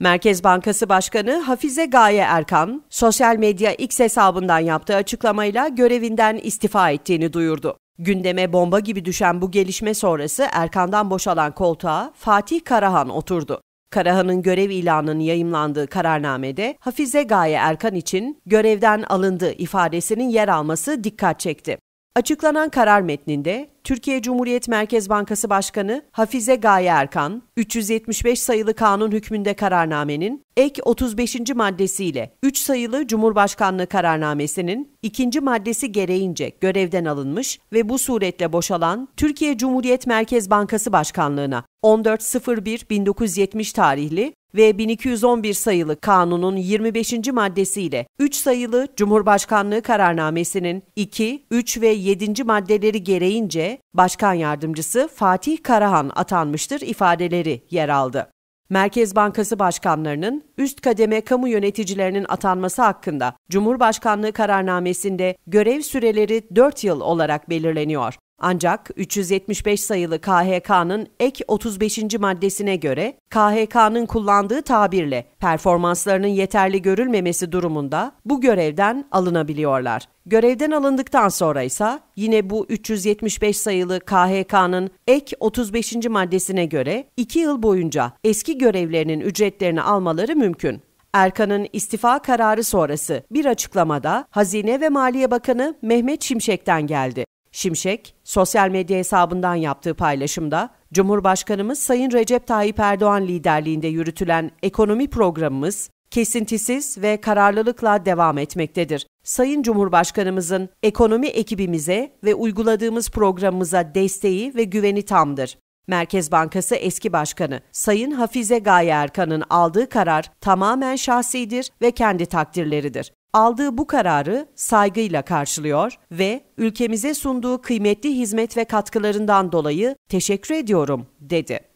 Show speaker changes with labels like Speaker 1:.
Speaker 1: Merkez Bankası Başkanı Hafize Gaye Erkan, sosyal medya X hesabından yaptığı açıklamayla görevinden istifa ettiğini duyurdu. Gündeme bomba gibi düşen bu gelişme sonrası Erkan'dan boşalan koltuğa Fatih Karahan oturdu. Karahan'ın görev ilanının yayımlandığı kararnamede Hafize Gaye Erkan için görevden alındığı ifadesinin yer alması dikkat çekti. Açıklanan karar metninde Türkiye Cumhuriyet Merkez Bankası Başkanı Hafize Gaye Erkan, 375 sayılı kanun hükmünde kararnamenin ek 35. maddesiyle 3 sayılı Cumhurbaşkanlığı kararnamesinin 2. maddesi gereğince görevden alınmış ve bu suretle boşalan Türkiye Cumhuriyet Merkez Bankası Başkanlığına 14.01.1970 tarihli ve 1211 sayılı kanunun 25. maddesiyle 3 sayılı Cumhurbaşkanlığı kararnamesinin 2, 3 ve 7. maddeleri gereğince Başkan Yardımcısı Fatih Karahan atanmıştır ifadeleri yer aldı. Merkez Bankası başkanlarının üst kademe kamu yöneticilerinin atanması hakkında Cumhurbaşkanlığı kararnamesinde görev süreleri 4 yıl olarak belirleniyor. Ancak 375 sayılı KHK'nın ek 35. maddesine göre KHK'nın kullandığı tabirle performanslarının yeterli görülmemesi durumunda bu görevden alınabiliyorlar. Görevden alındıktan sonra ise yine bu 375 sayılı KHK'nın ek 35. maddesine göre 2 yıl boyunca eski görevlerinin ücretlerini almaları mümkün. Erkan'ın istifa kararı sonrası bir açıklamada Hazine ve Maliye Bakanı Mehmet Şimşek'ten geldi. Şimşek, sosyal medya hesabından yaptığı paylaşımda, Cumhurbaşkanımız Sayın Recep Tayyip Erdoğan liderliğinde yürütülen ekonomi programımız kesintisiz ve kararlılıkla devam etmektedir. Sayın Cumhurbaşkanımızın ekonomi ekibimize ve uyguladığımız programımıza desteği ve güveni tamdır. Merkez Bankası eski başkanı Sayın Hafize Gaye Erkan'ın aldığı karar tamamen şahsidir ve kendi takdirleridir. Aldığı bu kararı saygıyla karşılıyor ve ülkemize sunduğu kıymetli hizmet ve katkılarından dolayı teşekkür ediyorum dedi.